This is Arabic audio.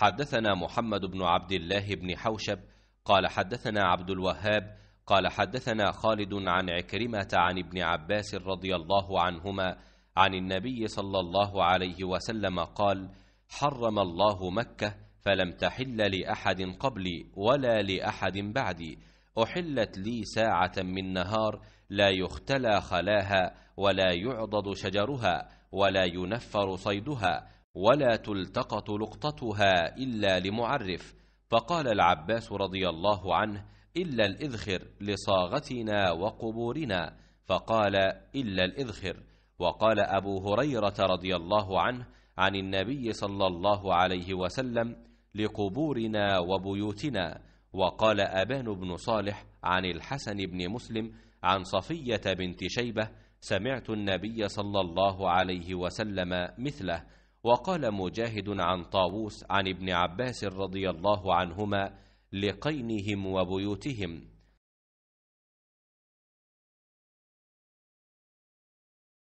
حدثنا محمد بن عبد الله بن حوشب قال حدثنا عبد الوهاب قال حدثنا خالد عن عكرمه عن ابن عباس رضي الله عنهما عن النبي صلى الله عليه وسلم قال حرم الله مكه فلم تحل لاحد قبلي ولا لاحد بعدي احلت لي ساعه من نهار لا يختلى خلاها ولا يعضد شجرها ولا ينفر صيدها ولا تلتقط لقطتها إلا لمعرف فقال العباس رضي الله عنه إلا الإذخر لصاغتنا وقبورنا فقال إلا الإذخر وقال أبو هريرة رضي الله عنه عن النبي صلى الله عليه وسلم لقبورنا وبيوتنا وقال أبان بن صالح عن الحسن بن مسلم عن صفية بنت شيبة سمعت النبي صلى الله عليه وسلم مثله وقال مجاهد عن طاووس عن ابن عباس رضي الله عنهما لقينهم وبيوتهم